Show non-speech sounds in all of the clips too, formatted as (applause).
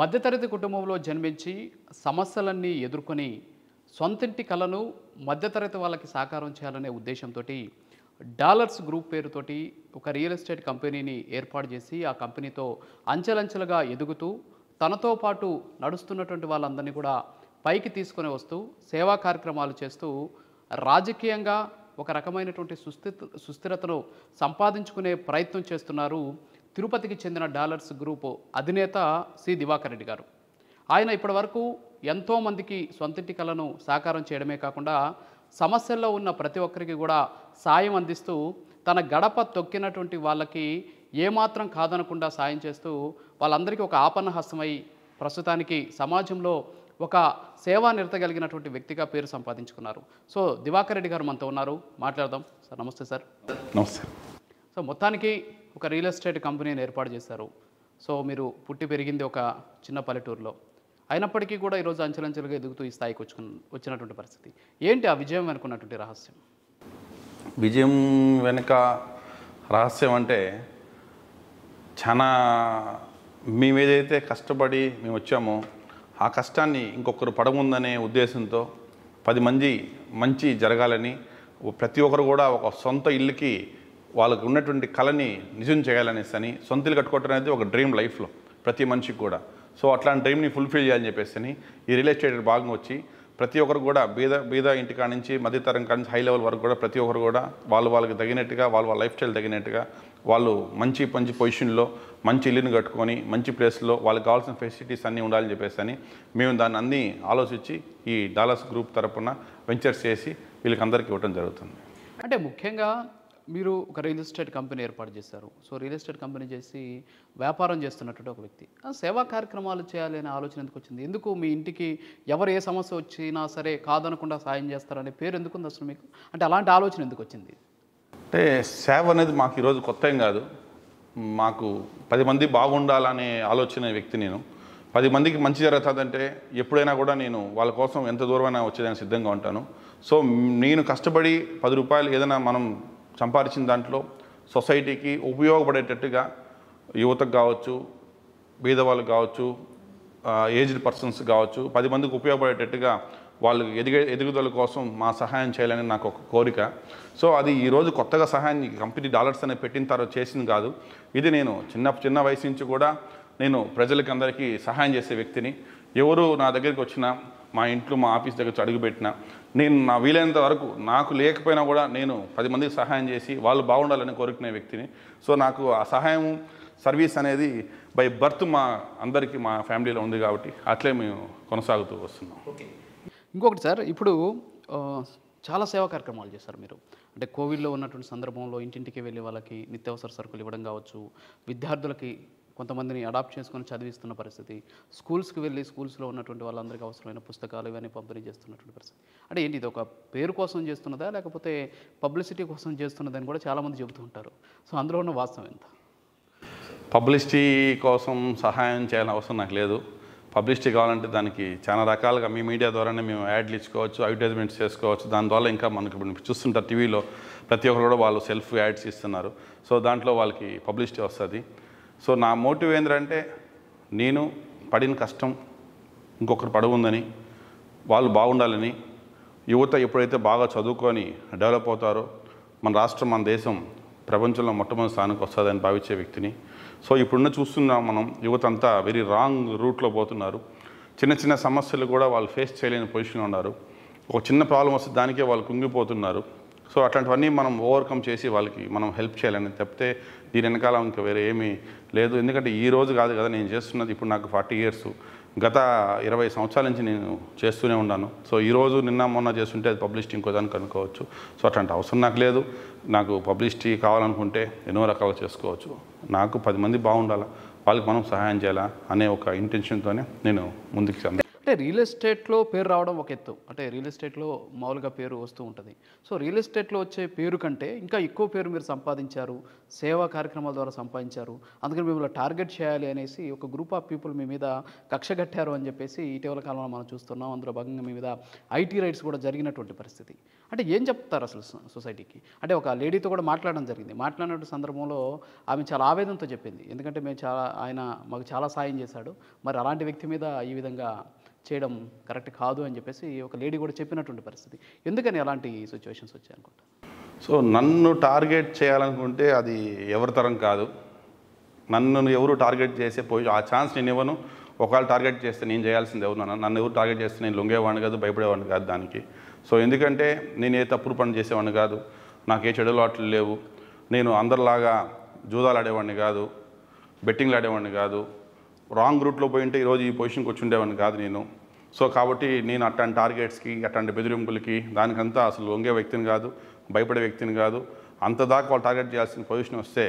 మధ్యతరగతి కుటుంబంలో జన్మించి సమస్యలన్నీ ఎదుర్కొని సొంతింటి కళను మధ్యతరగతి వాళ్ళకి సాకారం చేయాలనే ఉద్దేశంతో డాలర్స్ గ్రూప్ పేరుతోటి ఒక రియల్ ఎస్టేట్ కంపెనీని ఏర్పాటు చేసి ఆ కంపెనీతో అంచెలంచెలుగా ఎదుగుతూ తనతో పాటు నడుస్తున్నటువంటి వాళ్ళందరినీ కూడా పైకి తీసుకొని వస్తూ సేవా కార్యక్రమాలు చేస్తూ రాజకీయంగా ఒక రకమైనటువంటి సుస్థిత సుస్థిరతను సంపాదించుకునే ప్రయత్నం చేస్తున్నారు తిరుపతికి చెందిన డాలర్స్ గ్రూప్ అధినేత సి దివాకర్ రెడ్డి గారు ఆయన ఇప్పటివరకు ఎంతోమందికి సొంతింటి కళను సాకారం చేయడమే కాకుండా సమస్యల్లో ఉన్న ప్రతి ఒక్కరికి కూడా సాయం అందిస్తూ తన గడప తొక్కినటువంటి వాళ్ళకి ఏమాత్రం కాదనకుండా సాయం చేస్తూ వాళ్ళందరికీ ఒక ఆపన్న హస్తమై ప్రస్తుతానికి సమాజంలో ఒక సేవా నిరతగలిగినటువంటి వ్యక్తిగా పేరు సంపాదించుకున్నారు సో దివాకర్ రెడ్డి గారు మనతో ఉన్నారు మాట్లాడదాం సార్ నమస్తే సార్ నమస్తే సో మొత్తానికి ఒక రియల్ ఎస్టేట్ కంపెనీని ఏర్పాటు చేశారు సో మీరు పుట్టి పెరిగింది ఒక చిన్న పల్లెటూరులో అయినప్పటికీ కూడా ఈరోజు అంచెలంచెలుగా ఎదుగుతూ ఈ స్థాయికి వచ్చుకు వచ్చినటువంటి పరిస్థితి ఏంటి ఆ విజయం అనుకున్నటువంటి రహస్యం విజయం వెనుక రహస్యం అంటే చాలా మేమేదైతే కష్టపడి మేము వచ్చామో ఆ కష్టాన్ని ఇంకొకరు పడముందనే ఉద్దేశంతో పది మంది మంచి జరగాలని ప్రతి ఒక్కరు కూడా ఒక సొంత ఇల్లుకి వాళ్ళకు ఉన్నటువంటి కళని నిజం చేయాలనేసి అని సొంతలు కట్టుకోవటం అనేది ఒక డ్రీమ్ లైఫ్లో ప్రతి మనిషికి కూడా సో అట్లాంటి డ్రీమ్ని ఫుల్ఫిల్ చేయాలని చెప్పేసి అని ఈ రియల్ ఎస్టేట్ భాగం వచ్చి ప్రతి ఒక్కరు కూడా బీద బీద ఇంటి కాడి నుంచి మధ్యతరం కాడి నుంచి హై లెవెల్ వరకు కూడా ప్రతి ఒక్కరు కూడా వాళ్ళు వాళ్ళకి తగినట్టుగా వాళ్ళ వాళ్ళ లైఫ్ స్టైల్ తగినట్టుగా వాళ్ళు మంచి మంచి పొజిషన్లో మంచి ఇల్లుని కట్టుకొని మంచి ప్లేస్లో వాళ్ళకి కావాల్సిన ఫెసిలిటీస్ అన్నీ ఉండాలని చెప్పేసి అని మేము దాన్ని అన్నీ ఆలోచించి ఈ డాలర్స్ గ్రూప్ తరపున వెంచర్స్ చేసి వీళ్ళకి అందరికీ ఇవ్వడం జరుగుతుంది అంటే ముఖ్యంగా మీరు ఒక రియల్ ఎస్టేట్ కంపెనీ ఏర్పాటు చేశారు సో రియల్ ఎస్టేట్ కంపెనీ చేసి వ్యాపారం చేస్తున్నట్టు ఒక వ్యక్తి సేవా కార్యక్రమాలు చేయాలి అనే ఆలోచన ఎందుకు వచ్చింది ఎందుకు మీ ఇంటికి ఎవరు ఏ సమస్య వచ్చినా సరే కాదనకుండా సాయం చేస్తారనే పేరు ఎందుకు ఉంది అసలు మీకు అంటే అలాంటి ఆలోచన ఎందుకు వచ్చింది అంటే సేవ అనేది మాకు ఈరోజు కొత్త ఏం కాదు మాకు పది మంది బాగుండాలనే ఆలోచన వ్యక్తి నేను పది మందికి మంచి జరుగుతుందంటే ఎప్పుడైనా కూడా నేను వాళ్ళ కోసం ఎంత దూరమైనా వచ్చేదానికి సిద్ధంగా ఉంటాను సో నేను కష్టపడి పది రూపాయలు ఏదైనా మనం సంపాదించిన దాంట్లో సొసైటీకి ఉపయోగపడేటట్టుగా యువతకు కావచ్చు బీదవాళ్ళకు కావచ్చు ఏజ్డ్ పర్సన్స్ కావచ్చు పది మందికి ఉపయోగపడేటట్టుగా వాళ్ళు ఎదిగే ఎదుగుదల కోసం మా సహాయం చేయాలని నాకు ఒక కోరిక సో అది ఈరోజు కొత్తగా సహాయం కంపెనీ డాలర్స్ అనేది పెట్టిన తర్వాత చేసింది కాదు ఇది నేను చిన్న చిన్న వయసు నుంచి కూడా నేను ప్రజలకి అందరికీ సహాయం చేసే వ్యక్తిని ఎవరు నా దగ్గరికి వచ్చినా మా ఇంట్లో మా ఆఫీస్ దగ్గర అడుగుపెట్టిన నేను నా వీలైనంత వరకు నాకు లేకపోయినా కూడా నేను పది మందికి సహాయం చేసి వాళ్ళు బాగుండాలని కోరుకునే వ్యక్తిని సో నాకు ఆ సహాయం సర్వీస్ అనేది బై బర్త్ మా అందరికీ మా ఫ్యామిలీలో ఉంది కాబట్టి అట్లే మేము కొనసాగుతూ వస్తున్నాం ఓకే ఇంకొకటి సార్ ఇప్పుడు చాలా సేవా కార్యక్రమాలు చేశారు మీరు అంటే కోవిడ్లో ఉన్నటువంటి సందర్భంలో ఇంటింటికి వెళ్ళి వాళ్ళకి నిత్యావసర సరుకులు ఇవ్వడం కావచ్చు విద్యార్థులకి కొంతమందిని అడాప్ట్ చేసుకొని చదివిస్తున్న పరిస్థితి స్కూల్స్కి వెళ్ళి స్కూల్స్లో ఉన్నటువంటి వాళ్ళందరికీ అవసరమైన పుస్తకాలు ఇవన్నీ పంపిణీ చేస్తున్నటువంటి పరిస్థితి అంటే ఏంటి ఇది ఒక పేరు కోసం చేస్తున్నదా లేకపోతే పబ్లిసిటీ కోసం చేస్తున్నదని కూడా చాలామంది చెబుతూ ఉంటారు సో అందులో ఉన్న వాస్తవం ఎంత పబ్లిసిటీ కోసం సహాయం చేయాలని అవసరం నాకు లేదు పబ్లిసిటీ కావాలంటే దానికి చాలా రకాలుగా మీ మీడియా ద్వారానే మేము యాడ్లు ఇచ్చుకోవచ్చు అడ్వర్టైజ్మెంట్స్ చేసుకోవచ్చు దాని ద్వారా ఇంకా మనకి చూస్తుంటారు టీవీలో ప్రతి ఒక్కరు కూడా వాళ్ళు సెల్ఫ్ యాడ్స్ ఇస్తున్నారు సో దాంట్లో వాళ్ళకి పబ్లిసిటీ వస్తుంది సో నా మోటివ్ ఏంటంటే నేను పడిన కష్టం ఇంకొకరు ఉందని వాళ్ళు బాగుండాలని యువత ఎప్పుడైతే బాగా చదువుకొని డెవలప్ అవుతారో మన రాష్ట్రం మన దేశం ప్రపంచంలో మొట్టమొదటి స్థానానికి వస్తుందని భావించే వ్యక్తిని సో ఇప్పుడున్న చూస్తున్నాం మనం యువత అంతా వెరీ రాంగ్ రూట్లో పోతున్నారు చిన్న చిన్న సమస్యలు కూడా వాళ్ళు ఫేస్ చేయలేని పొజిషన్లో ఉన్నారు ఒక చిన్న ప్రాబ్లం వస్తే దానికే వాళ్ళు కుంగిపోతున్నారు సో అట్లాంటివన్నీ మనం ఓవర్కమ్ చేసి వాళ్ళకి మనం హెల్ప్ చేయాలని తప్పితే దీని వెనకాల ఇంకా వేరే ఏమీ లేదు ఎందుకంటే ఈ రోజు కాదు కదా నేను చేస్తున్నది ఇప్పుడు నాకు ఫార్టీ ఇయర్స్ గత ఇరవై సంవత్సరాల నుంచి నేను చేస్తూనే ఉన్నాను సో ఈరోజు నిన్న మొన్న చేస్తుంటే అది పబ్లిసిటీ దానికి అనుకోవచ్చు సో అట్లాంటి అవసరం నాకు లేదు నాకు పబ్లిసిటీ కావాలనుకుంటే ఎన్నో రకాలు చేసుకోవచ్చు నాకు పది మంది బాగుండాలా వాళ్ళకి మనం సహాయం చేయాలా అనే ఒక ఇంటెన్షన్తోనే నేను ముందుకు అంటే రియల్ ఎస్టేట్లో పేరు రావడం ఒక ఎత్తు అంటే రియల్ ఎస్టేట్లో మామూలుగా పేరు వస్తూ ఉంటుంది సో రియల్ ఎస్టేట్లో వచ్చే పేరు కంటే ఇంకా ఎక్కువ పేరు మీరు సంపాదించారు సేవా కార్యక్రమాల ద్వారా సంపాదించారు అందుకని మిమ్మల్ని టార్గెట్ చేయాలి అనేసి ఒక గ్రూప్ ఆఫ్ పీపుల్ మీ మీద కక్ష కట్టారు అని చెప్పేసి ఇటీవల కాలంలో మనం చూస్తున్నాం అందులో భాగంగా మీ మీద ఐటీ రైట్స్ కూడా జరిగినటువంటి పరిస్థితి అంటే ఏం చెప్తారు అసలు సొసైటీకి అంటే ఒక లేడీతో కూడా మాట్లాడడం జరిగింది మాట్లాడిన సందర్భంలో ఆమె చాలా ఆవేదనతో చెప్పింది ఎందుకంటే మేము చాలా ఆయన మాకు చాలా సాయం చేశాడు మరి అలాంటి వ్యక్తి మీద ఈ విధంగా చేయడం కరెక్ట్ కాదు అని చెప్పేసి ఒక లేడీ కూడా చెప్పినటువంటి పరిస్థితి ఎందుకని అలాంటి సిచ్యువేషన్స్ వచ్చాయనుకుంటా సో నన్ను టార్గెట్ చేయాలనుకుంటే అది ఎవరి తరం కాదు నన్ను ఎవరు టార్గెట్ చేసే పోయి ఆ ఛాన్స్ నేను ఇవ్వను ఒకవేళ టార్గెట్ చేస్తే నేను చేయాల్సింది ఎవరు నన్ను ఎవరు టార్గెట్ చేస్తే నేను లొంగేవాడిని కాదు భయపడేవాడిని కాదు దానికి సో ఎందుకంటే నేను ఏ తప్పుడు పని చేసేవాడిని కాదు నాకు ఏ చెడులాట్లు లేవు నేను అందరిలాగా జూదాలు ఆడేవాడిని కాదు బెట్టింగ్లు ఆడేవాడిని కాదు రాంగ్ రూట్లో పోయి ఉంటే ఈరోజు ఈ పొజిషన్కి వచ్చి ఉండేవాడిని కాదు నేను సో కాబట్టి నేను అట్లాంటి టార్గెట్స్కి అట్లాంటి బెదిరింపులకి దానికంతా అసలు వంగే వ్యక్తిని కాదు భయపడే వ్యక్తిని కాదు అంతదాకా వాళ్ళు టార్గెట్ చేయాల్సిన పొజిషన్ వస్తే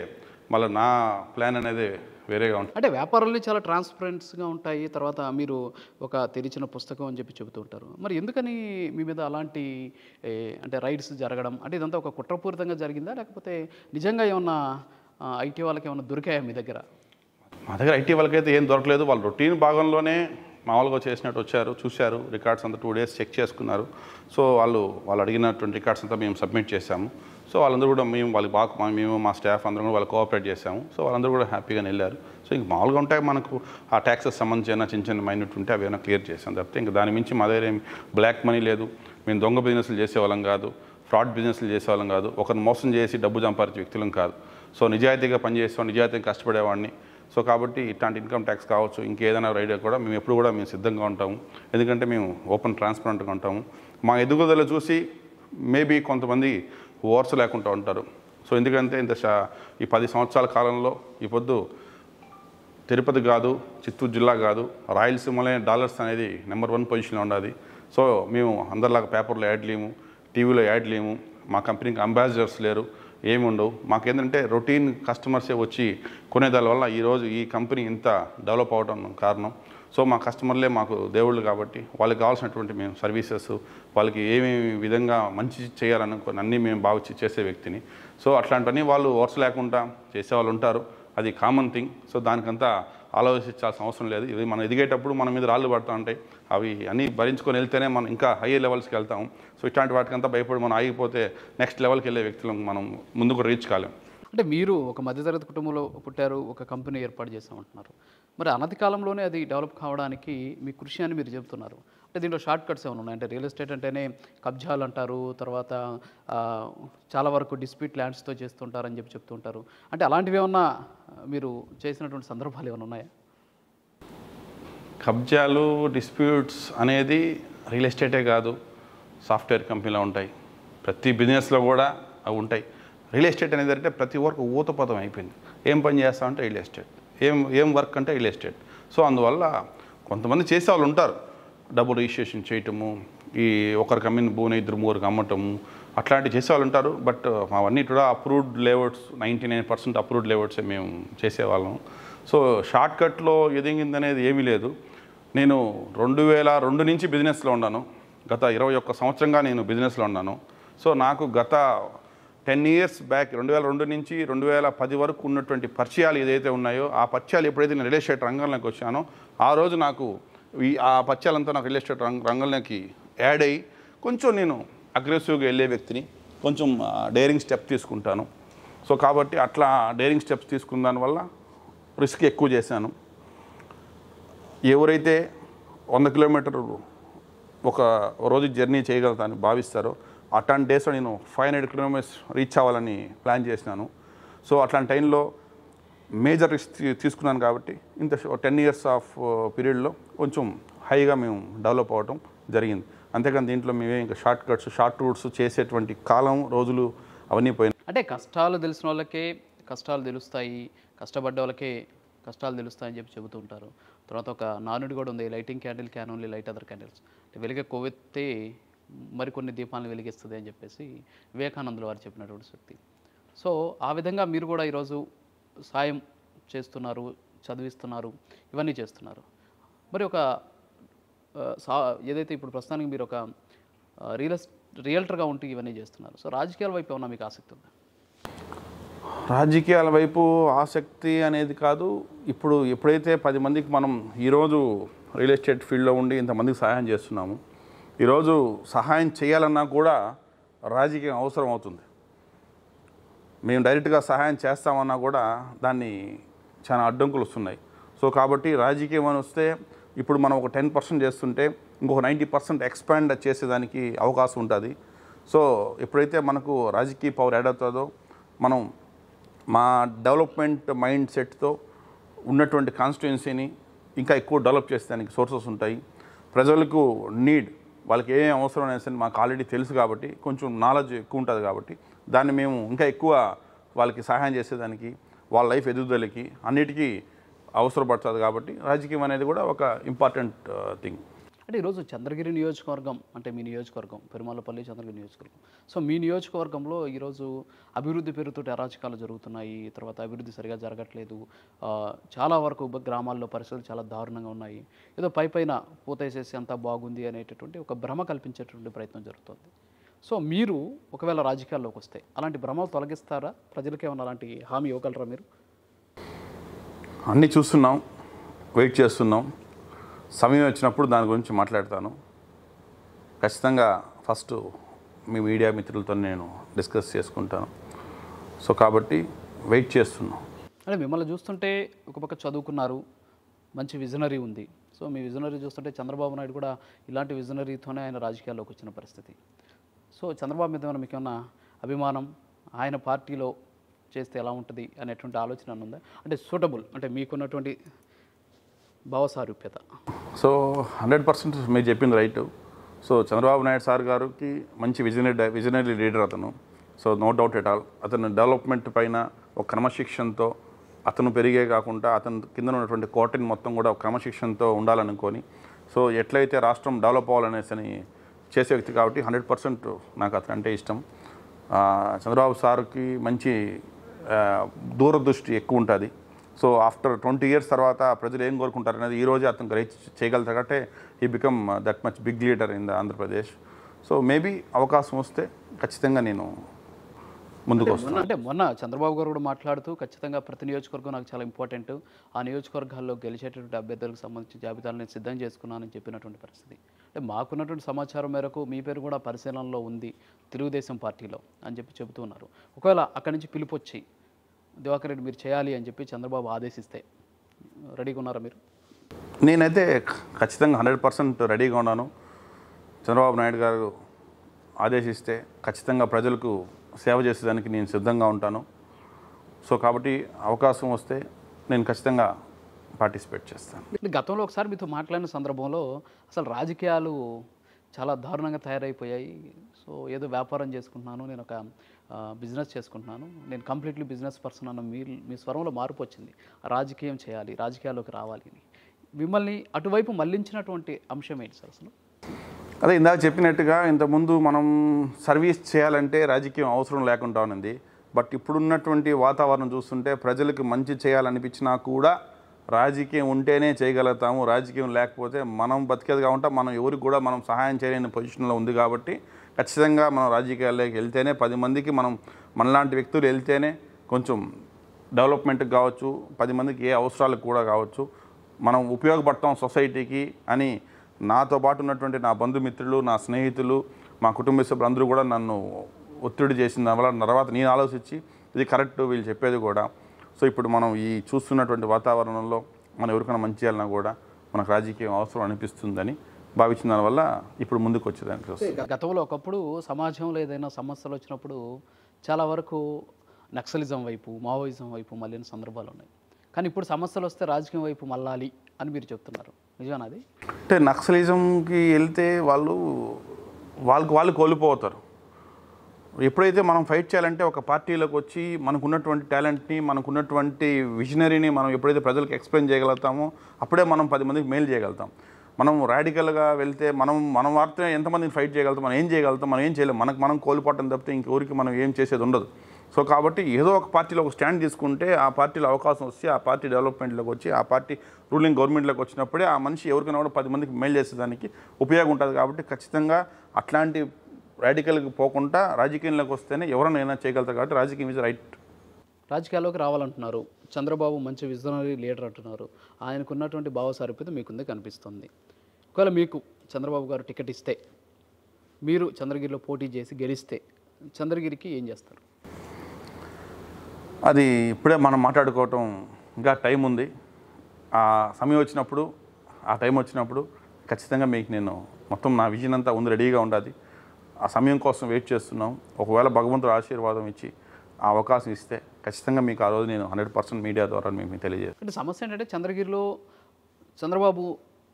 మళ్ళీ నా ప్లాన్ అనేది వేరేగా ఉంటాయి అంటే వ్యాపారాలు చాలా ట్రాన్స్పరెన్స్గా ఉంటాయి తర్వాత మీరు ఒక తెరిచిన పుస్తకం అని చెప్పి చెబుతూ ఉంటారు మరి ఎందుకని మీ మీద అలాంటి అంటే రైడ్స్ జరగడం అంటే ఇదంతా ఒక కుట్రపూరితంగా జరిగిందా లేకపోతే నిజంగా ఏమన్నా ఐటీ వాళ్ళకి ఏమన్నా దొరికాయా మీ దగ్గర మా దగ్గర ఐటీ వాళ్ళకి ఏం దొరకలేదు వాళ్ళు రొటీన్ భాగంలోనే మామూలుగా చేసినట్టు వచ్చారు చూశారు రికార్డ్స్ అంతా టూ డేస్ చెక్ చేసుకున్నారు సో వాళ్ళు వాళ్ళు అడిగినటువంటి రికార్డ్స్ అంతా మేము సబ్మిట్ చేశాము సో వాళ్ళందరూ కూడా మేము వాళ్ళకి బాగా మేము మా స్టాఫ్ అందరం కూడా వాళ్ళు కోఆపరేట్ చేసాము సో వాళ్ళందరూ కూడా హ్యాపీగా వెళ్ళారు సో ఇంక మామూలుగా ఉంటాయి మనకు ఆ ట్యాక్సెస్ సంబంధించిన చిన్న చిన్న మైనట్ ఉంటే అవి ఏమైనా క్లియర్ చేసాం తప్పితే ఇంకా దాని మించి మా దగ్గర బ్లాక్ మనీ లేదు మేము దొంగ బిజినెస్లు చేసేవాళ్ళం కాదు ఫ్రాడ్ బిజినెస్లు చేసేవాళ్ళం కాదు ఒకరిని మోసం చేసి డబ్బు సంపాదించే వ్యక్తులం కాదు సో నిజాయితీగా పనిచేస్తాం నిజాయితీగా కష్టపడేవాడిని సో కాబట్టి ఇట్లాంటి ఇన్కమ్ ట్యాక్స్ కావచ్చు ఇంకేదైనా రైడ్ కూడా మేము ఎప్పుడు కూడా మేము సిద్ధంగా ఉంటాము ఎందుకంటే మేము ఓపెన్ ట్రాన్స్పరెంట్గా ఉంటాము మా ఎదుగుదల చూసి మేబీ కొంతమంది ఓర్స్ లేకుండా ఉంటారు సో ఎందుకంటే ఇంత ఈ పది సంవత్సరాల కాలంలో ఈ పొద్దు తిరుపతి కాదు చిత్తూరు జిల్లా కాదు రాయలసీమలోనే డాలర్స్ అనేది నెంబర్ వన్ పొజిషన్లో ఉండాలి సో మేము అందరిలాగా పేపర్లో యాడ్ లేము టీవీలో యాడ్ లేము మా కంపెనీకి అంబాసిడర్స్ లేరు ఏమి ఉండవు మాకేంటంటే రొటీన్ కస్టమర్సే వచ్చి కొనేదాని వల్ల ఈరోజు ఈ కంపెనీ ఇంత డెవలప్ అవడం కారణం సో మా కస్టమర్లే మాకు దేవుళ్ళు కాబట్టి వాళ్ళకి కావాల్సినటువంటి మేము సర్వీసెస్ వాళ్ళకి ఏమేమి విధంగా మంచి చేయాలనుకుని అన్నీ మేము బాగా చేసే వ్యక్తిని సో అట్లాంటివన్నీ వాళ్ళు ఓర్స్ లేకుండా చేసేవాళ్ళు ఉంటారు అది కామన్ థింగ్ సో దానికంతా ఆలోచించాల్సిన అవసరం లేదు ఇది మనం ఎదిగేటప్పుడు మన మీద రాళ్ళు పడుతూ ఉంటాయి అవి అన్నీ భరించుకొని వెళ్తేనే మనం ఇంకా హయ్యర్ లెవెల్స్కి వెళ్తాం సో ఇట్లాంటి వాటికంతా భయపడి మనం ఆగిపోతే నెక్స్ట్ లెవెల్కి వెళ్ళే వ్యక్తులను మనం ముందుకు రీచ్ కాలేం అంటే మీరు ఒక మధ్యతరగతి కుటుంబంలో పుట్టారు ఒక కంపెనీ ఏర్పాటు చేసామంటున్నారు మరి అనతి కాలంలోనే అది డెవలప్ కావడానికి మీ కృషి అని మీరు చెబుతున్నారు అంటే దీంట్లో షార్ట్ కట్స్ ఏమైనా ఉన్నాయి అంటే రియల్ ఎస్టేట్ అంటేనే కబ్జాలు అంటారు తర్వాత చాలా వరకు డిస్ప్యూట్ ల్యాండ్స్తో చేస్తుంటారని చెప్పి చెప్తుంటారు అంటే అలాంటివి ఏమన్నా మీరు చేసినటువంటి సందర్భాలు ఏమైనా ఉన్నాయా కబ్జాలు డిస్ప్యూట్స్ అనేది రియల్ ఎస్టేటే కాదు సాఫ్ట్వేర్ కంపెనీలో ఉంటాయి ప్రతి బిజినెస్లో కూడా అవి ఉంటాయి రియల్ ఎస్టేట్ అనేది అంటే ప్రతి వర్క్ ఊతపదం అయిపోయింది ఏం పని చేస్తామంటే రియల్ ఎస్టేట్ ఏం ఏం వర్క్ అంటే రియల్ ఎస్టేట్ సో అందువల్ల కొంతమంది చేసే వాళ్ళు ఉంటారు డబ్బు రిజిస్ట్రేషన్ చేయటము ఈ ఒకరికి అమ్మిన భూమి ఇద్దరు ముగ్గురికి అమ్మటము అట్లాంటివి చేసేవాళ్ళు ఉంటారు బట్ అవన్నీ కూడా approved layouts ninety nine percent approved లేఅవుట్సే మేము చేసేవాళ్ళం సో షార్ట్ కట్లో ఎదిగిందనేది ఏమీ లేదు నేను రెండు వేల రెండు నుంచి బిజినెస్లో ఉన్నాను గత ఇరవై ఒక్క సంవత్సరంగా నేను బిజినెస్లో ఉన్నాను సో నాకు గత టెన్ ఇయర్స్ బ్యాక్ రెండు వేల రెండు నుంచి రెండు వేల పది వరకు ఉన్నటువంటి పరిచయాలు ఏదైతే ఉన్నాయో ఆ పరిచయాలు ఎప్పుడైతే నేను రియల్ ఎస్టేట్ రంగంలోకి వచ్చానో ఆ రోజు నాకు ఈ ఆ పరిచయాలంతా నాకు రియల్ ఎస్టేట్ రంగ రంగంలోకి యాడ్ అయ్యి కొంచెం నేను అగ్రెసివ్గా వెళ్ళే వ్యక్తిని కొంచెం డేరింగ్ స్టెప్ తీసుకుంటాను సో కాబట్టి అట్లా డేరింగ్ స్టెప్స్ తీసుకున్న దానివల్ల రిస్క్ ఎక్కువ చేశాను ఎవరైతే వంద కిలోమీటర్లు ఒక రోజు జర్నీ చేయగలుగుతాను భావిస్తారో ఆ టెన్ డేస్లో నేను ఫైవ్ హండ్రెడ్ కిలోమీటర్స్ రీచ్ అవ్వాలని ప్లాన్ చేసినాను సో అట్లాంటి టైంలో మేజర్ రిస్క్ తీసుకున్నాను కాబట్టి ఇంత టెన్ ఇయర్స్ ఆఫ్ పీరియడ్లో కొంచెం హైగా మేము డెవలప్ అవ్వటం జరిగింది అంతేకాని దీంట్లో మేమే ఇంకా షార్ట్ కట్స్ షార్ట్ రూట్స్ చేసేటువంటి కాలం రోజులు అవన్నీ పోయినాయి అంటే కష్టాలు తెలిసిన వాళ్ళకే కష్టాలు తెలుస్తాయి కష్టపడ్డ వాళ్ళకే కష్టాలు తెలుస్తాయని చెప్పి చెబుతూ ఉంటారు తర్వాత ఒక నానుడి కూడా ఉంది lighting candle can only light other candles వెలిగే కొవ్వెత్తి మరికొన్ని దీపాలను వెలిగిస్తుంది అని చెప్పేసి వివేకానందుల వారు చెప్పినటువంటి శక్తి సో ఆ విధంగా మీరు కూడా ఈరోజు సాయం చేస్తున్నారు చదివిస్తున్నారు ఇవన్నీ చేస్తున్నారు మరి ఒక సా ఏదైతే ఇప్పుడు ప్రస్తుతానికి మీరు ఒక రియల్ రియల్టర్గా ఉంటూ ఇవన్నీ చేస్తున్నారు సో రాజకీయాల వైపు ఏమన్నా మీకు ఆసక్తి ఉందా రాజకీయాల వైపు ఆసక్తి అనేది కాదు ఇప్పుడు ఎప్పుడైతే పది మందికి మనం ఈరోజు రియల్ ఎస్టేట్ ఫీల్డ్లో ఉండి ఇంతమందికి సహాయం చేస్తున్నాము ఈరోజు సహాయం చేయాలన్నా కూడా రాజకీయం అవసరం అవుతుంది మేము డైరెక్ట్గా సహాయం చేస్తామన్నా కూడా దాన్ని చాలా అడ్డంకులు వస్తున్నాయి సో కాబట్టి రాజకీయం అని వస్తే ఇప్పుడు మనం ఒక టెన్ పర్సెంట్ చేస్తుంటే ఇంకొక నైంటీ పర్సెంట్ ఎక్స్పాండ్ చేసేదానికి అవకాశం ఉంటుంది సో ఎప్పుడైతే మనకు రాజకీయ పవర్ యాడ్ అవుతుందో మనం మా డెవలప్మెంట్ మైండ్ సెట్తో ఉన్నటువంటి కాన్స్టిట్యున్సీని ఇంకా ఎక్కువ డెవలప్ చేసేదానికి సోర్సెస్ ఉంటాయి ప్రజలకు నీడ్ వాళ్ళకి ఏం అవసరం అనేసి మాకు ఆల్రెడీ తెలుసు కాబట్టి కొంచెం నాలెడ్జ్ ఎక్కువ ఉంటుంది కాబట్టి దాన్ని మేము ఇంకా ఎక్కువ వాళ్ళకి సహాయం చేసేదానికి వాళ్ళ లైఫ్ ఎదుగుదలకి అన్నిటికీ అవసరపడుతుంది కాబట్టి రాజకీయం అనేది కూడా ఒక ఇంపార్టెంట్ థింగ్ uh, అంటే ఈరోజు చంద్రగిరి నియోజకవర్గం అంటే మీ నియోజకవర్గం పెరుమాలపల్లి చంద్రగిరి నియోజకవర్గం సో మీ నియోజకవర్గంలో ఈరోజు అభివృద్ధి పేరుతో అరాచకాలు జరుగుతున్నాయి తర్వాత అభివృద్ధి సరిగా జరగట్లేదు చాలా వరకు గ్రామాల్లో పరిస్థితులు చాలా దారుణంగా ఉన్నాయి ఏదో పై పైన పూతేసేసి అంతా బాగుంది అనేటటువంటి ఒక భ్రమ కల్పించేటువంటి ప్రయత్నం జరుగుతుంది సో మీరు ఒకవేళ రాజకీయాల్లోకి వస్తే అలాంటి భ్రమలు తొలగిస్తారా ప్రజలకి అలాంటి హామీ ఇవ్వగలరా మీరు అన్నీ చూస్తున్నాం వెయిట్ చేస్తున్నాం సమయం వచ్చినప్పుడు దాని గురించి మాట్లాడతాను ఖచ్చితంగా ఫస్ట్ మీ మీడియా మిత్రులతో నేను డిస్కస్ చేసుకుంటాను సో కాబట్టి వెయిట్ చేస్తున్నాం అంటే మిమ్మల్ని చూస్తుంటే ఒక పక్క చదువుకున్నారు మంచి విజనరీ ఉంది సో మీ విజనరీ చూస్తుంటే చంద్రబాబు నాయుడు కూడా ఇలాంటి విజనరీతోనే ఆయన రాజకీయాల్లోకి వచ్చిన పరిస్థితి సో చంద్రబాబు మీద మీకు ఏమన్నా అభిమానం ఆయన పార్టీలో చేస్తే ఎలా ఉంటుంది అనేటువంటి ఆలోచన ఉందా అంటే సూటబుల్ అంటే మీకున్నటువంటి భావసారూప్యత సో హండ్రెడ్ పర్సెంట్ మీరు చెప్పింది right so Chandrababu Naidu sir గారికి మంచి విజనరీ విజనరీ లీడర్ అతను so no doubt at all అతను డెవలప్మెంట్ పైన ఒక క్రమశిక్షణతో అతను పెరిగే కాకుండా అతని కింద ఉన్నటువంటి కోటని మొత్తం కూడా క్రమశిక్షణతో ఉండాలనుకొని సో ఎట్లయితే రాష్ట్రం డెవలప్ అవ్వాలనేసి అని చేసే వ్యక్తి కాబట్టి హండ్రెడ్ పర్సెంట్ నాకు అతను అంటే ఇష్టం చంద్రబాబు సార్కి మంచి దూరదృష్టి ఎక్కువ ఉంటుంది సో ఆఫ్టర్ ట్వంటీ ఇయర్స్ తర్వాత ప్రజలు ఏం కోరుకుంటారు అనేది ఈ రోజే అతను రీచ్ చేయగలుగుతారు కాబట్టి ఈ become that much big leader in the Andhra Pradesh so maybe అవకాశం వస్తే ఖచ్చితంగా నేను ముందుకు వస్తాను అంటే మొన్న చంద్రబాబు గారు కూడా మాట్లాడుతూ ఖచ్చితంగా ప్రతి నియోజకవర్గం నాకు చాలా ఇంపార్టెంట్ ఆ నియోజకవర్గాల్లో గెలిచేటటువంటి అభ్యర్థులకు సంబంధించిన జాబితాలు నేను సిద్ధం చేసుకున్నానని చెప్పినటువంటి పరిస్థితి అంటే మాకున్నటువంటి సమాచారం మేరకు మీ పేరు కూడా పరిశీలనలో ఉంది తెలుగుదేశం పార్టీలో అని చెప్పి చెబుతున్నారు ఒకవేళ అక్కడి నుంచి పిలుపు వచ్చి దివాకర్ రెడ్డి మీరు చేయాలి అని చెప్పి చంద్రబాబు ఆదేశిస్తే రెడీగా ఉన్నారా మీరు నేనైతే ఖచ్చితంగా హండ్రెడ్ పర్సెంట్ రెడీగా ఉన్నాను చంద్రబాబు నాయుడు గారు ఆదేశిస్తే ఖచ్చితంగా ప్రజలకు సేవ చేసేదానికి నేను సిద్ధంగా ఉంటాను సో కాబట్టి అవకాశం వస్తే నేను ఖచ్చితంగా పార్టిసిపేట్ చేస్తాను గతంలో ఒకసారి మీతో మాట్లాడిన సందర్భంలో అసలు రాజకీయాలు చాలా దారుణంగా తయారైపోయాయి సో ఏదో వ్యాపారం చేసుకుంటున్నాను నేను ఒక బిజినెస్ చేసుకుంటున్నాను నేను కంప్లీట్లీ బిజినెస్ పర్సన్ అన్న మీ మీ స్వరంలో మార్పు వచ్చింది రాజకీయం చేయాలి రాజకీయాల్లోకి రావాలి అని మిమ్మల్ని అటువైపు మళ్లించినటువంటి అంశం ఏంటి సార్ అసలు అదే ఇందాక చెప్పినట్టుగా ఇంతకుముందు మనం సర్వీస్ చేయాలంటే రాజకీయం అవసరం లేకుండా ఉంది బట్ ఇప్పుడున్నటువంటి వాతావరణం చూస్తుంటే ప్రజలకు మంచి చేయాలనిపించినా కూడా రాజకీయం ఉంటేనే చేయగలుగుతాము రాజకీయం లేకపోతే మనం బతికేదిగా ఉంటాం మనం ఎవరికి కూడా మనం సహాయం చేయలేని పొజిషన్లో ఉంది కాబట్టి ఖచ్చితంగా మనం రాజకీయాల్లోకి వెళ్తేనే పది మందికి మనం మనలాంటి వ్యక్తులు వెళ్తేనే కొంచెం డెవలప్మెంట్కి కావచ్చు పది మందికి ఏ అవసరాలకు కూడా కావచ్చు మనం ఉపయోగపడతాం సొసైటీకి అని నాతో పాటు ఉన్నటువంటి నా బంధుమిత్రులు నా స్నేహితులు మా కుటుంబ సభ్యులు అందరూ కూడా నన్ను ఒత్తిడి చేసిన వల్ల తర్వాత నేను ఆలోచించి ఇది కరెక్ట్ వీళ్ళు చెప్పేది కూడా సో ఇప్పుడు మనం ఈ చూస్తున్నటువంటి వాతావరణంలో మనం ఎవరికైనా మంచి చేయాలన్నా కూడా మనకు రాజకీయం అవసరం అనిపిస్తుందని భావించిన దానివల్ల ఇప్పుడు ముందుకు వచ్చేదానికి వస్తుంది గతంలో ఒకప్పుడు సమాజంలో ఏదైనా సమస్యలు వచ్చినప్పుడు చాలా వరకు నక్సలిజం వైపు మావోయిజం వైపు మళ్ళీ సందర్భాలు ఉన్నాయి కానీ ఇప్పుడు సమస్యలు వస్తే రాజకీయం వైపు మళ్ళాలి అని మీరు చెప్తున్నారు నిజమేనా అది అంటే నక్సలిజంకి వెళ్తే వాళ్ళు వాళ్ళకి వాళ్ళు కోల్పోతారు ఎప్పుడైతే మనం ఫైట్ చేయాలంటే ఒక పార్టీలోకి వచ్చి మనకున్నటువంటి టాలెంట్ని మనకున్నటువంటి విజనరీని మనం ఎప్పుడైతే ప్రజలకు ఎక్స్ప్లెయిన్ చేయగలుగుతామో అప్పుడే మనం పది మందికి మేలు చేయగలుగుతాం మనం రాడికల్గా వెళ్తే మనం మనం వార్తే ఎంతమందిని ఫైట్ చేయగలుగుతాం మనం ఏం చేయగలుగుతాం మనం ఏం చేయలేం మనకు మనం కోల్పోవటం తప్పితే ఇంకెవరికి మనం ఏం చేసేది ఉండదు సో కాబట్టి ఏదో ఒక పార్టీలో ఒక స్టాండ్ తీసుకుంటే ఆ పార్టీలో అవకాశం వచ్చి ఆ పార్టీ డెవలప్మెంట్లోకి వచ్చి ఆ పార్టీ రూలింగ్ గవర్నమెంట్లోకి వచ్చినప్పుడే ఆ మనిషి ఎవరికైనా కూడా పది మందికి మేలు చేసేదానికి ఉపయోగం ఉంటుంది కాబట్టి ఖచ్చితంగా అట్లాంటి రాడికల్కి పోకుండా రాజకీయంలోకి వస్తేనే ఎవరైనా చేయగలుగుతారు కాబట్టి రాజకీయం ఈజ్ రైట్ రాజకీయాల్లోకి రావాలంటున్నారు చంద్రబాబు మంచి విజనరీ లీడర్ అంటున్నారు ఆయనకున్నటువంటి భావ సారూప్యత మీకుందే కనిపిస్తుంది ఒకవేళ మీకు చంద్రబాబు గారు టికెట్ ఇస్తే మీరు చంద్రగిరిలో పోటీ చేసి గెలిస్తే చంద్రగిరికి ఏం చేస్తారు అది ఇప్పుడే మనం మాట్లాడుకోవటం ఇంకా టైం ఉంది ఆ సమయం వచ్చినప్పుడు ఆ టైం వచ్చినప్పుడు ఖచ్చితంగా మీకు నేను మొత్తం నా విజన్ అంతా ఉంది రెడీగా ఉండాలి ఆ సమయం కోసం వెయిట్ చేస్తున్నాం ఒకవేళ భగవంతుడు ఆశీర్వాదం ఇచ్చి ఆ అవకాశం ఇస్తే ఖచ్చితంగా మీకు ఆ రోజు నేను హండ్రెడ్ పర్సెంట్ మీడియా ద్వారా మీకు తెలియజేస్తాను అంటే సమస్య ఏంటంటే చంద్రగిరిలో చంద్రబాబు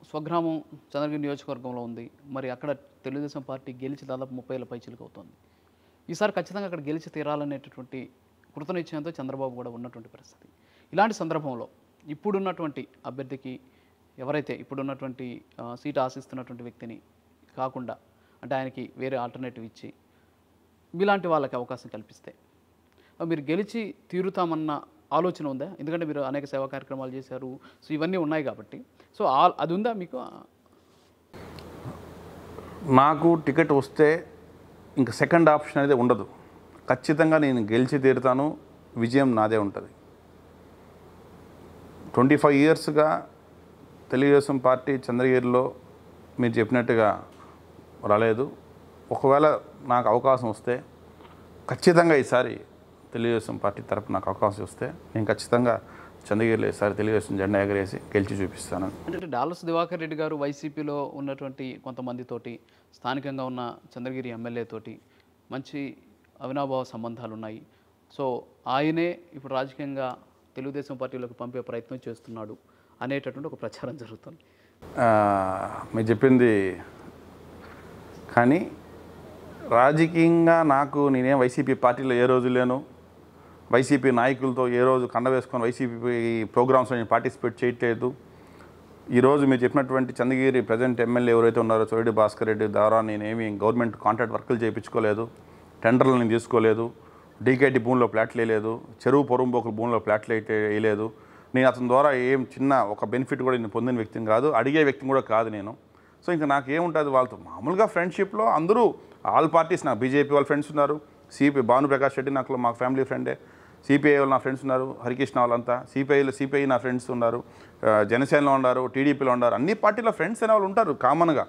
స్వగ్రామం చంద్రగిరి నియోజకవర్గంలో ఉంది మరి అక్కడ తెలుగుదేశం పార్టీ గెలిచి దాదాపు ముప్పై ఏళ్ళ పైచిలకు అవుతుంది ఈసారి ఖచ్చితంగా అక్కడ గెలిచి తీరాలనేటటువంటి కృతనిశ్చయంతో చంద్రబాబు కూడా ఉన్నటువంటి పరిస్థితి ఇలాంటి సందర్భంలో ఇప్పుడున్నటువంటి అభ్యర్థికి ఎవరైతే ఇప్పుడున్నటువంటి సీటు ఆశిస్తున్నటువంటి వ్యక్తిని కాకుండా అంటే ఆయనకి వేరే ఆల్టర్నేటివ్ ఇచ్చి ఇలాంటి వాళ్ళకి అవకాశం కల్పిస్తే మీరు గెలిచి తీరుతామన్న ఆలోచన ఉందా ఎందుకంటే మీరు అనేక సేవా కార్యక్రమాలు చేశారు సో ఇవన్నీ ఉన్నాయి కాబట్టి సో అది ఉందా మీకు నాకు టికెట్ వస్తే ఇంక సెకండ్ ఆప్షన్ అనేది ఉండదు ఖచ్చితంగా నేను గెలిచి తీరుతాను విజయం నాదే ఉంటుంది ట్వంటీ ఫైవ్ ఇయర్స్గా తెలుగుదేశం పార్టీ చంద్రగిరిలో మీరు చెప్పినట్టుగా రాలేదు ఒకవేళ నాకు అవకాశం వస్తే ఖచ్చితంగా ఈసారి తెలుగుదేశం పార్టీ తరపు నాకు అవకాశం వస్తే నేను ఖచ్చితంగా చంద్రగిరిలో ఈసారి తెలుగుదేశం జెండా ఎగరేసి గెలిచి చూపిస్తాను అంటే డాలర్స్ దివాకర్ రెడ్డి గారు వైసీపీలో ఉన్నటువంటి కొంతమందితోటి స్థానికంగా ఉన్న చంద్రగిరి ఎమ్మెల్యేతోటి మంచి అవినాభావ సంబంధాలు ఉన్నాయి సో ఆయనే ఇప్పుడు రాజకీయంగా తెలుగుదేశం పార్టీలోకి పంపే ప్రయత్నం చేస్తున్నాడు అనేటటువంటి ఒక ప్రచారం జరుగుతుంది మీరు చెప్పింది కానీ రాజకీయంగా నాకు నేనేం వైసీపీ పార్టీలో ఏ రోజు లేను వైసీపీ నాయకులతో ఏ రోజు కండ వేసుకొని వైసీపీ ప్రోగ్రామ్స్లో నేను పార్టిసిపేట్ చేయట్లేదు ఈరోజు మీరు చెప్పినటువంటి చంద్రగిరి ప్రజెంట్ ఎమ్మెల్యే ఎవరైతే ఉన్నారో చోరెడ్డి భాస్కర్ రెడ్డి ద్వారా నేనేమి గవర్నమెంట్ కాంట్రాక్ట్ వర్కులు చేయించుకోలేదు టెండర్లు నేను తీసుకోలేదు డీకేటీ భూమిలో ప్లాట్లు వేయలేదు చెరువు పొరుగుబోకుల భూమిలో ప్లాట్లు వేయలేదు నేను అతని ద్వారా ఏం చిన్న ఒక బెనిఫిట్ కూడా నేను పొందిన వ్యక్తిని కాదు అడిగే వ్యక్తిని కూడా కాదు నేను సో ఇంకా నాకు ఏముంటుంది వాళ్ళతో మామూలుగా ఫ్రెండ్షిప్లో అందరూ ఆల్ పార్టీస్ నాకు బీజేపీ వాళ్ళ ఫ్రెండ్స్ ఉన్నారు సిపి భానుప్రకాష్ రెడ్డి నాకు మా ఫ్యామిలీ ఫ్రెండే సిపిఐ వాళ్ళు నా ఫ్రెండ్స్ ఉన్నారు హరికృష్ణ వాళ్ళంతా సిపిఐలో సిపిఐ నా ఫ్రెండ్స్ ఉన్నారు జనసేనలో ఉన్నారు టీడీపీలో ఉన్నారు అన్ని పార్టీలో ఫ్రెండ్స్ అనే వాళ్ళు ఉంటారు కామన్గా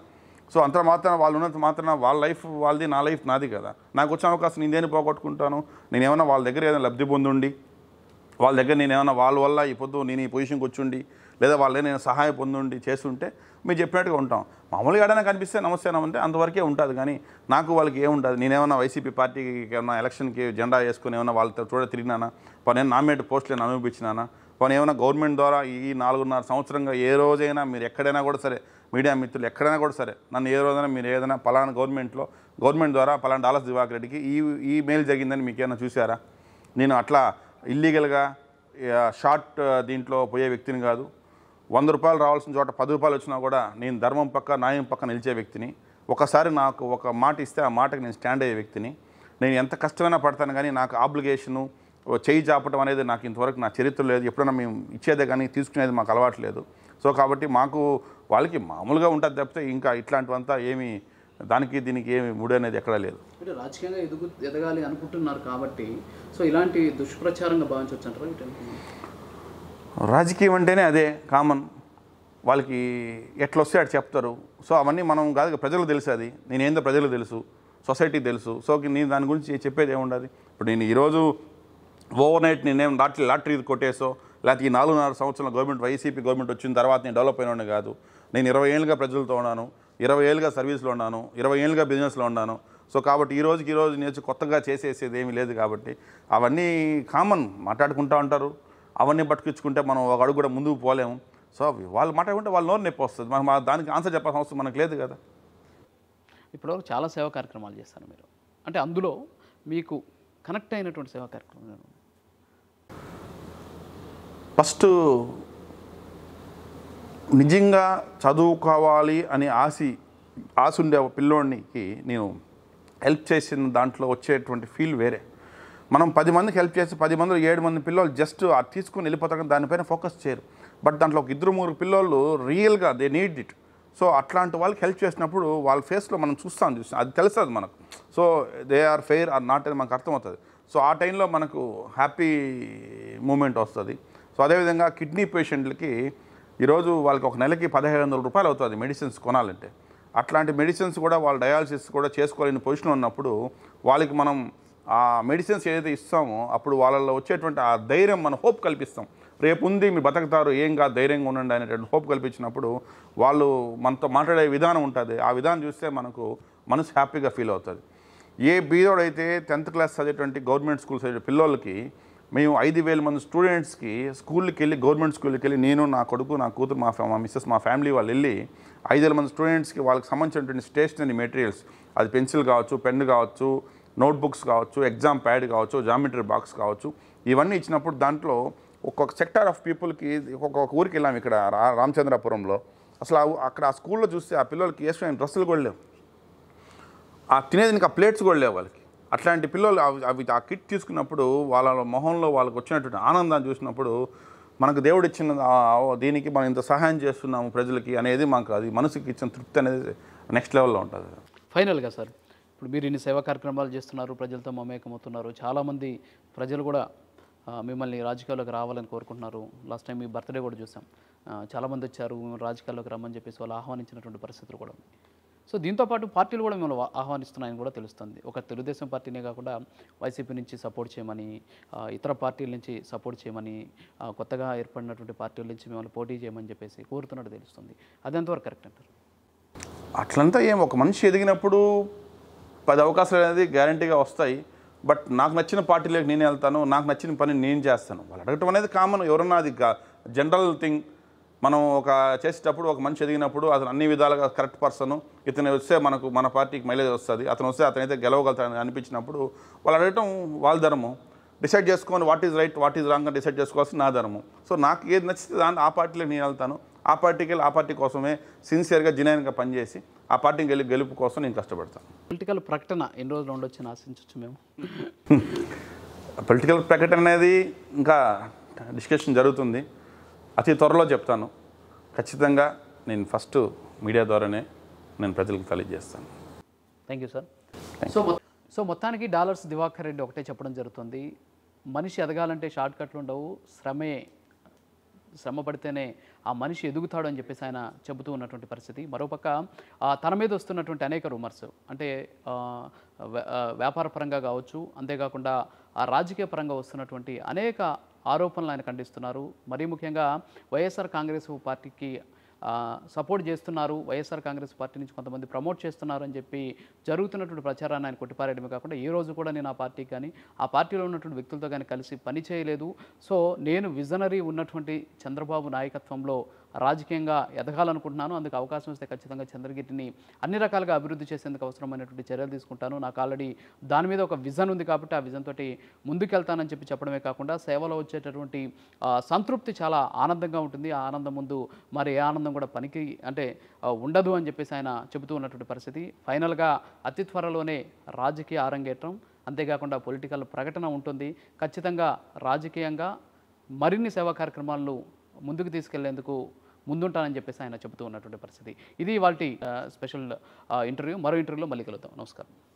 సో అంత మాత్రం వాళ్ళు ఉన్నంత మాత్రం వాళ్ళ లైఫ్ వాళ్ళది నా లైఫ్ నాది కదా నాకు వచ్చిన అవకాశం నేను దేని పోగొట్టుకుంటాను నేనేమన్నా వాళ్ళ దగ్గర ఏదైనా లబ్ధి పొందుండి వాళ్ళ దగ్గర నేను ఏమైనా వాళ్ళ వల్ల ఈ పొద్దు నేను ఈ పొజిషన్కి వచ్చుండి లేదా వాళ్ళే నేను సహాయం పొందుండి చేస్తుంటే మీరు చెప్పినట్టుగా ఉంటాం మామూలుగా ఏడైనా కనిపిస్తే నమస్తే అంటే అంతవరకే ఉంటుంది కానీ నాకు వాళ్ళకి ఏముంటుంది నేనేమన్నా వైసీపీ పార్టీకి ఏమన్నా ఎలక్షన్కి జెండా వేసుకుని ఏమైనా వాళ్ళతో చూడ తిరిగినానా పని నామినేట్ నేను అనుభవించినానా పని ఏమైనా గవర్నమెంట్ ద్వారా ఈ నాలుగున్నర సంవత్సరంగా ఏ రోజైనా మీరు ఎక్కడైనా కూడా సరే మీడియా మిత్రులు ఎక్కడైనా కూడా సరే నన్ను ఏ రోజైనా మీరు ఏదైనా పలానా గవర్నమెంట్లో గవర్నమెంట్ ద్వారా పలానా డాలర్స్ దివాకర్ రెడ్డికి ఈ ఈ మెయిల్ జరిగిందని మీకేమైనా చూసారా నేను అట్లా ఇల్లీగల్గా షార్ట్ దీంట్లో పోయే వ్యక్తిని కాదు వంద రూపాయలు రావాల్సిన చోట పది రూపాయలు వచ్చినా కూడా నేను ధర్మం పక్క న్యాయం పక్క నిలిచే వ్యక్తిని ఒకసారి నాకు ఒక మాట ఇస్తే ఆ మాటకు నేను స్టాండ్ అయ్యే వ్యక్తిని నేను ఎంత కష్టమైనా పడతాను కానీ నాకు ఆబ్లిగేషను చేయి చాపటం అనేది నాకు ఇంతవరకు నా చరిత్ర లేదు ఎప్పుడైనా మేము ఇచ్చేదే కానీ తీసుకునేది మాకు అలవాటు లేదు సో కాబట్టి మాకు వాళ్ళకి మామూలుగా ఉంటుంది తప్పితే ఇంకా ఇట్లాంటివంతా ఏమీ దానికి దీనికి ఏమి ముడి అనేది ఎక్కడా లేదు రాజకీయంగా ఎదుగు ఎదగాలి అనుకుంటున్నారు కాబట్టి సో ఇలాంటి దుష్ప్రచారంగా భావించవచ్చు అంటారు రాజకీయం అంటేనే అదే కామన్ వాళ్ళకి ఎట్లా వస్తే అటు చెప్తారు సో అవన్నీ మనం కాదు ప్రజలకు తెలుసు అది నేనేందో ప్రజలకు తెలుసు సొసైటీకి తెలుసు సో నేను దాని గురించి చెప్పేది ఏముండదు ఇప్పుడు నేను ఈరోజు ఓవర్ నైట్ నేనేం లాటరీ లాటరీ కొట్టేసో లేకపోతే ఈ నాలుగున్నర సంవత్సరాల గవర్నమెంట్ వైసీపీ గవర్నమెంట్ వచ్చిన తర్వాత నేను డెవలప్ అయిన కాదు నేను ఇరవై ఏళ్ళుగా ప్రజలతో ఉన్నాను ఇరవై ఏళ్ళుగా సర్వీస్లో ఉన్నాను ఇరవై ఏళ్ళుగా బిజినెస్లో ఉన్నాను సో కాబట్టి ఈ రోజుకి ఈరోజు నేర్చు కొత్తగా చేసేసేది ఏమీ లేదు కాబట్టి అవన్నీ కామన్ మాట్లాడుకుంటూ ఉంటారు అవన్నీ పట్టుకొచ్చుకుంటే మనం ఒక అడుగు కూడా ముందుకు పోలేము సో వాళ్ళు మాట్లాడుకుంటే వాళ్ళు నోరు నొప్పి వస్తుంది మనం దానికి ఆన్సర్ చెప్పాల్సిన అవసరం మనకు లేదు కదా ఇప్పటివరకు చాలా సేవా కార్యక్రమాలు చేస్తారు మీరు అంటే అందులో మీకు కనెక్ట్ అయినటువంటి సేవా కార్యక్రమం ఫస్ట్ నిజంగా చదువుకోవాలి అని ఆశ ఆశ ఉండే పిల్లోడికి నేను హెల్ప్ చేసిన దాంట్లో వచ్చేటువంటి ఫీల్ వేరే మనం పది మందికి హెల్ప్ చేసి పది మందిలో ఏడు మంది పిల్లలు జస్ట్ అది తీసుకుని వెళ్ళిపోతాం దానిపైన ఫోకస్ చేయరు బట్ దాంట్లో ఒక ఇద్దరు మూడు పిల్లలు రియల్గా దే నీడ్ ఇట్ సో అట్లాంటి వాళ్ళకి హెల్ప్ చేసినప్పుడు వాళ్ళ ఫేస్లో మనం చూస్తాం చూస్తాం అది తెలుస్తుంది మనకు so they are fair or not అని మనకు అర్థమవుతుంది సో ఆ టైంలో మనకు హ్యాపీ మూమెంట్ వస్తుంది సో అదేవిధంగా కిడ్నీ పేషెంట్లకి ఈరోజు వాళ్ళకి ఒక నెలకి పదిహేను వందల రూపాయలు అవుతుంది మెడిసిన్స్ కొనాలంటే అట్లాంటి మెడిసిన్స్ కూడా వాళ్ళు డయాలసిస్ కూడా చేసుకోలేని పొజిషన్ ఉన్నప్పుడు వాళ్ళకి మనం ఆ మెడిసిన్స్ ఏదైతే ఇస్తామో అప్పుడు వాళ్ళలో వచ్చేటువంటి ఆ ధైర్యం మనం హోప్ కల్పిస్తాం రేపు ఉంది మీరు బతకతారు ఏం కాదు ధైర్యంగా ఉండండి అనేటువంటి హోప్ కల్పించినప్పుడు వాళ్ళు మనతో మాట్లాడే విధానం ఉంటుంది ఆ విధానం చూస్తే మనకు మనసు హ్యాపీగా ఫీల్ అవుతుంది ఏ బీదోడైతే టెన్త్ క్లాస్ చదివేటువంటి గవర్నమెంట్ స్కూల్స్ చదివే పిల్లలకి మేము ఐదు వేల మంది స్టూడెంట్స్కి స్కూల్కి వెళ్ళి గవర్నమెంట్ స్కూల్కి వెళ్ళి నేను నా కొడుకు నా కూతురు మా మా మిస్సెస్ మా ఫ్యామిలీ వాళ్ళు వెళ్ళి ఐదు వేల మంది స్టూడెంట్స్కి వాళ్ళకి సంబంధించినటువంటి స్టేషనరీ మెటీరియల్స్ అది పెన్సిల్ కావచ్చు పెన్ కావచ్చు నోట్బుక్స్ కావచ్చు ఎగ్జామ్ ప్యాడ్ కావచ్చు జామెట్రీ బాక్స్ కావచ్చు ఇవన్నీ ఇచ్చినప్పుడు దాంట్లో ఒక్కొక్క సెక్టార్ ఆఫ్ పీపుల్కి ఒక్కొక్క ఊరికి వెళ్ళాము ఇక్కడ రామచంద్రపురంలో అసలు అక్కడ ఆ స్కూల్లో చూస్తే ఆ పిల్లలకి వేసుకునే డ్రెస్సులు కూడా లేవు ఆ తినేదానికి ఆ ప్లేట్స్ కూడా లేవు వాళ్ళకి అట్లాంటి పిల్లలు అవి ఆ కిట్ తీసుకున్నప్పుడు వాళ్ళ మొహంలో వాళ్ళకి వచ్చినటువంటి ఆనందాన్ని చూసినప్పుడు మనకు దేవుడు ఇచ్చిన దీనికి మనం ఇంత సహాయం చేస్తున్నాము ప్రజలకి అనేది మాకు అది మనసుకి ఇచ్చిన తృప్తి అనేది నెక్స్ట్ లెవెల్లో ఉంటుంది ఫైనల్గా సార్ ఇప్పుడు మీరు ఇన్ని సేవా కార్యక్రమాలు చేస్తున్నారు ప్రజలతో మమేకమవుతున్నారు చాలామంది ప్రజలు కూడా మిమ్మల్ని రాజకీయాల్లోకి రావాలని కోరుకుంటున్నారు లాస్ట్ టైం మీ బర్త్డే కూడా చూసాం చాలామంది వచ్చారు రాజకీయాల్లోకి రమ్మని చెప్పేసి వాళ్ళు ఆహ్వానించినటువంటి పరిస్థితులు కూడా ఉన్నాయి సో దీంతోపాటు పార్టీలు కూడా మిమ్మల్ని ఆహ్వానిస్తున్నాయని కూడా తెలుస్తుంది ఒక తెలుగుదేశం పార్టీనే కాకుండా వైసీపీ నుంచి సపోర్ట్ చేయమని ఇతర పార్టీల నుంచి సపోర్ట్ చేయమని కొత్తగా ఏర్పడినటువంటి పార్టీల నుంచి మిమ్మల్ని పోటీ చేయమని చెప్పేసి కోరుతున్నట్టు తెలుస్తుంది అదెంతవరకు కరెక్ట్ అంటారు అట్లంతా ఏం ఒక మనిషి ఎదిగినప్పుడు పది అవకాశాలు అనేది గ్యారంటీగా వస్తాయి బట్ నాకు నచ్చిన పార్టీలోకి నేను వెళ్తాను నాకు నచ్చిన పని నేను చేస్తాను వాళ్ళు అడగటం అనేది కామన్ ఎవరన్నా అది జనరల్ థింగ్ మనం ఒక చేసేటప్పుడు ఒక మనిషి ఎదిగినప్పుడు అతను అన్ని విధాలుగా కరెక్ట్ పర్సన్ ఇతను వస్తే మనకు మన పార్టీకి మైలేజ్ వస్తుంది అతను వస్తే అతనైతే గెలవగలుగుతాడని అనిపించినప్పుడు వాళ్ళు అడగటం వాళ్ళ ధర్మం డిసైడ్ చేసుకొని what is right what is wrong అని డిసైడ్ చేసుకోవాల్సింది నా ధర్మం సో నాకు ఏది నచ్చితే దాన్ని ఆ పార్టీలో నేను వెళ్తాను ఆ పార్టీకి వెళ్ళి ఆ పార్టీ కోసమే సిన్సియర్గా జినైన్గా పనిచేసి ఆ పార్టీకి వెళ్ళి గెలుపు కోసం నేను కష్టపడతాను పొలిటికల్ ప్రకటన ఎన్ని రోజులు ఉండొచ్చు ఆశించవచ్చు మేము పొలిటికల్ (laughs) ప్రకటన అనేది ఇంకా డిస్కషన్ జరుగుతుంది అతి త్వరలో చెప్తాను ఖచ్చితంగా నేను ఫస్ట్ మీడియా ద్వారానే నేను ప్రజలకు తెలియజేస్తాను thank you sir so so మొత్తానికి డాలర్స్ దివాకర్ రెడ్డి ఒకటే చెప్పడం జరుగుతుంది మనిషి ఎదగాలంటే షార్ట్ కట్లు ఉండవు శ్రమే శ్రమ పడితేనే ఆ మనిషి ఎదుగుతాడు అని చెప్పేసి ఆయన చెబుతూ ఉన్నటువంటి పరిస్థితి మరోపక్క తన మీద వస్తున్నటువంటి అనేక రూమర్స్ అంటే వ్యాపార పరంగా కావచ్చు అంతేకాకుండా రాజకీయ పరంగా వస్తున్నటువంటి అనేక ఆరోపణలు ఆయన ఖండిస్తున్నారు మరీ ముఖ్యంగా వైఎస్ఆర్ కాంగ్రెస్ పార్టీకి సపోర్ట్ చేస్తున్నారు వైఎస్ఆర్ కాంగ్రెస్ పార్టీ నుంచి కొంతమంది ప్రమోట్ చేస్తున్నారు అని చెప్పి జరుగుతున్నటువంటి ప్రచారాన్ని ఆయన కొట్టిపారేయడమే కాకుండా ఈ రోజు కూడా నేను ఆ పార్టీకి కానీ ఆ పార్టీలో ఉన్నటువంటి వ్యక్తులతో కానీ కలిసి పని చేయలేదు సో నేను విజనరీ ఉన్నటువంటి చంద్రబాబు నాయకత్వంలో రాజకీయంగా ఎదగాలనుకుంటున్నాను అందుకు అవకాశం వస్తే ఖచ్చితంగా చంద్రగిరిని అన్ని రకాలుగా అభివృద్ధి చేసేందుకు అవసరమైనటువంటి చర్యలు తీసుకుంటాను నాకు ఆల్రెడీ దాని మీద ఒక విజన్ ఉంది కాబట్టి ఆ విజన్ తోటి ముందుకెళ్తానని చెప్పి చెప్పడమే కాకుండా సేవలో వచ్చేటటువంటి సంతృప్తి చాలా ఆనందంగా ఉంటుంది ఆ ఆనందం ముందు మరి ఏ ఆనందం కూడా పనికి అంటే ఉండదు అని చెప్పేసి ఆయన చెబుతూ ఉన్నటువంటి పరిస్థితి ఫైనల్గా అతి త్వరలోనే రాజకీయ ఆరంగేట్రం అంతేకాకుండా పొలిటికల్ ప్రకటన ఉంటుంది ఖచ్చితంగా రాజకీయంగా మరిన్ని సేవా కార్యక్రమాలను ముందుకు తీసుకెళ్లేందుకు ముందుంటానని చెప్పేసి ఆయన చెబుతూ ఉన్నటువంటి పరిస్థితి ఇది వాళ్ళ స్పెషల్ ఇంటర్వ్యూ మరో ఇంటర్వ్యూలో మళ్ళీ కలుద్దాం నమస్కారం